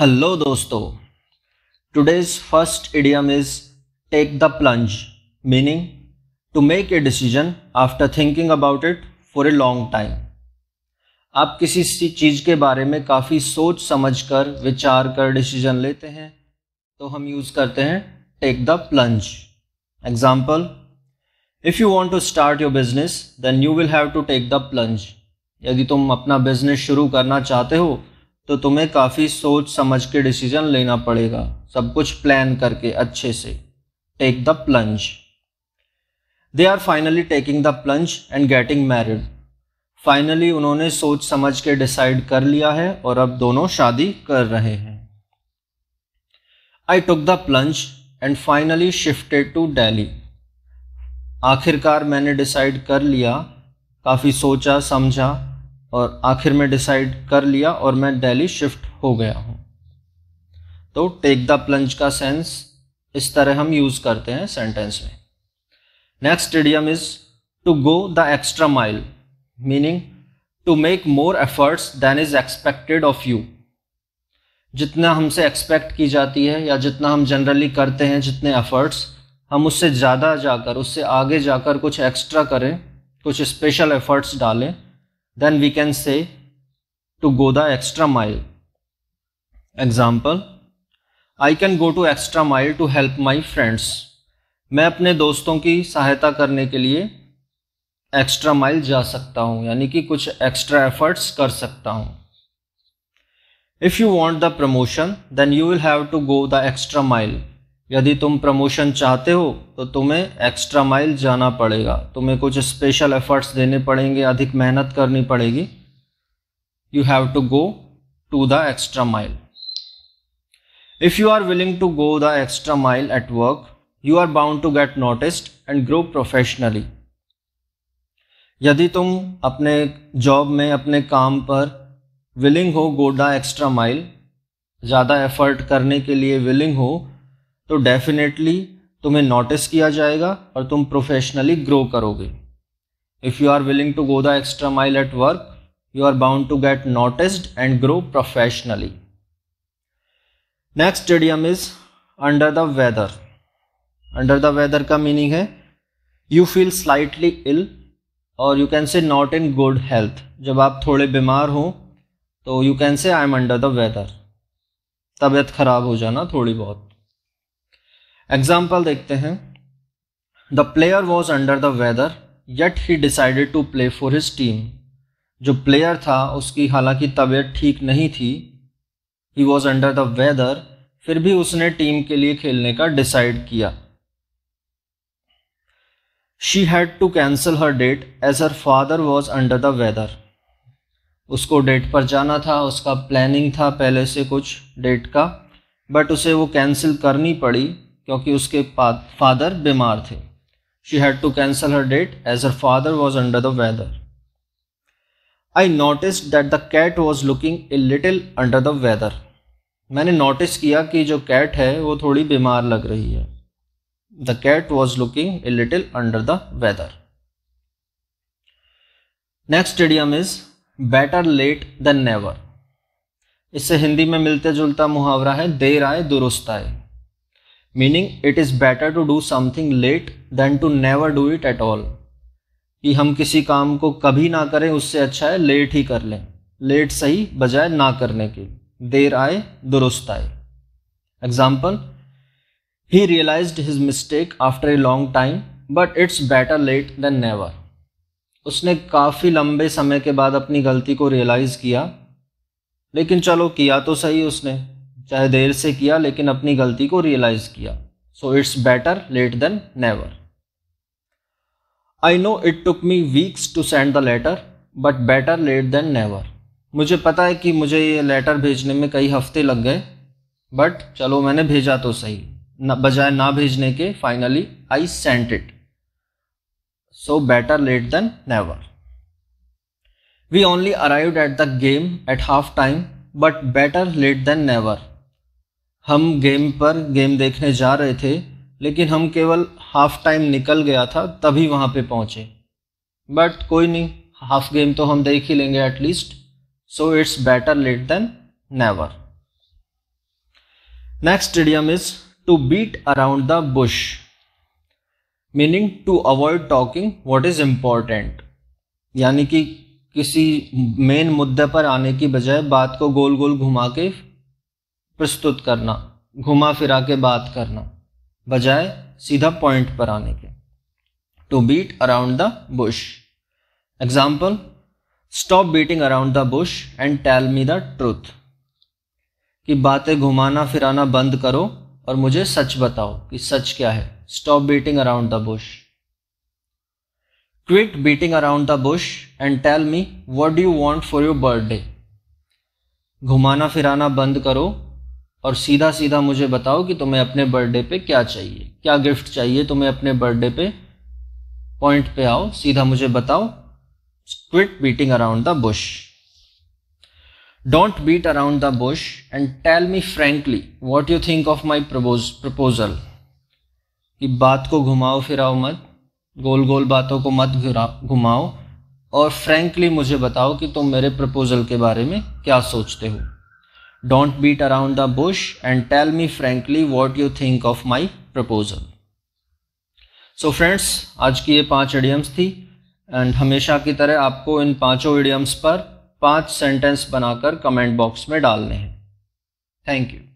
Hello दोस्तों today's first idiom is take the plunge meaning to make a decision after thinking about it for a long time आप किसी सी चीज़ के बारे में काफ़ी सोच समझ कर विचार कर डिसीजन लेते हैं तो हम यूज़ करते हैं take the plunge example if you want to start your business then you will have to take the plunge यदि तुम अपना बिजनेस शुरू करना चाहते हो तो तुम्हें काफ़ी सोच समझ के डिसीजन लेना पड़ेगा सब कुछ प्लान करके अच्छे से take the plunge they are finally taking the plunge and getting married finally उन्होंने सोच समझ के डिसाइड कर लिया है और अब दोनों शादी कर रहे हैं I took the plunge and finally shifted to Delhi आखिरकार मैंने डिसाइड कर लिया काफ़ी सोचा समझा और आखिर में डिसाइड कर लिया और मैं दिल्ली शिफ्ट हो गया हूँ तो टेक द प्लंज का सेंस इस तरह हम यूज़ करते हैं सेंटेंस में next stadium is to go the extra mile meaning to make more efforts than is expected of you जितना हमसे एक्सपेक्ट की जाती है या जितना हम जनरली करते हैं जितने एफर्ट्स हम उससे ज़्यादा जाकर उससे आगे जाकर कुछ एक्स्ट्रा करें कुछ स्पेशल एफर्ट्स डालें then we can say to go the extra mile. Example, I can go to extra mile to help my friends. मैं अपने दोस्तों की सहायता करने के लिए एक्स्ट्रा माइल जा सकता हूँ यानी कि कुछ एक्स्ट्रा एफर्ट्स कर सकता हूँ If you want the promotion, then you will have to go the extra mile. यदि तुम प्रमोशन चाहते हो तो तुम्हें एक्स्ट्रा माइल जाना पड़ेगा तुम्हें कुछ स्पेशल एफर्ट्स देने पड़ेंगे अधिक मेहनत करनी पड़ेगी you have to go to the extra mile if you are willing to go the extra mile at work you are bound to get noticed and grow professionally यदि तुम अपने जॉब में अपने काम पर विलिंग हो गो द एक्स्ट्रा माइल ज़्यादा effort करने के लिए विलिंग हो तो डेफिनेटली तुम्हें नोटिस किया जाएगा और तुम प्रोफेशनली ग्रो करोगे if you are willing to go the extra mile at work you are bound to get noticed and grow professionally next stadium is under the weather under the weather का meaning है you feel slightly ill और you can say not in good health जब आप थोड़े बीमार हो तो you can say I am under the weather तबीयत ख़राब हो जाना थोड़ी बहुत एग्जाम्पल देखते हैं the player was under the weather yet he decided to play for his team जो प्लेयर था उसकी हालांकि तबीयत ठीक नहीं थी he was under the weather फिर भी उसने टीम के लिए खेलने का डिसाइड किया she had to cancel her date as her father was under the weather उसको डेट पर जाना था उसका प्लानिंग था पहले से कुछ डेट का बट उसे वो कैंसिल करनी पड़ी क्योंकि उसके फादर बीमार थे she had to cancel her date as her father was under the weather I notice that the cat was looking a little under the weather मैंने नोटिस किया कि जो कैट है वो थोड़ी बीमार लग रही है the cat was looking a little under the weather next stadium is better late than never इससे हिंदी में मिलते जुलता मुहावरा है देर आए दुरुस्त आए meaning it is better to do something late than to never do it at all कि हम किसी काम को कभी ना करें उससे अच्छा है लेट ही कर लें लेट सही बजाय ना करने के देर आए दुरुस्त आए example he realize his mistake after a long time but it's better late than never उसने काफ़ी लंबे समय के बाद अपनी गलती को रियलाइज़ किया लेकिन चलो किया तो सही उसने चाहे देर से किया लेकिन अपनी गलती को रियलाइज़ किया so it's better late than never I know it took me weeks to send the letter but better late than never मुझे पता है कि मुझे ये लेटर भेजने में कई हफ्ते लग गए बट चलो मैंने भेजा तो सही बजाय ना भेजने के finally I sent it so better late than never we only arrive at the game at half time but better late than never हम गेम पर गेम देखने जा रहे थे लेकिन हम केवल हाफ टाइम निकल गया था तभी वहाँ पे पहुँचे बट कोई नहीं हाफ गेम तो हम देख ही लेंगे at least so it's better late than never next stadium is to beat around the bush meaning to avoid talking what is important यानी कि किसी मेन मुद्दे पर आने की बजाय बात को गोल गोल घुमा के प्रस्तुत करना घुमा फिरा के बात करना बजाय सीधा पॉइंट पर आने के to beat around the bush example stop beating around the bush and tell me the truth कि बातें घुमाना फिराना बंद करो और मुझे सच बताओ कि सच क्या है stop beating around the bush quit beating around the bush and tell me what do want for your birthday घुमाना फिराना बंद करो और सीधा सीधा मुझे बताओ कि तुम्हें अपने बर्थडे पे क्या चाहिए क्या गिफ्ट चाहिए तुम्हें अपने बर्थडे पे पॉइंट पे आओ सीधा मुझे बताओ quit beating around the bush don't beat around the bush and tell me frankly what you think of my propose proposal कि बात को घुमाओ फिराओ मत गोल गोल बातों को मत घुमाओ और फ्रेंकली मुझे बताओ कि तुम मेरे प्रपोजल के बारे में क्या सोचते हो don't beat around the bush and tell me frankly what you think of my proposal so friends आज की ये पांच एडियम्स थी एंड हमेशा की तरह आपको इन पांचों एडियम्स पर पांच सेंटेंस बनाकर कमेंट बॉक्स में डालने हैं थैंक यू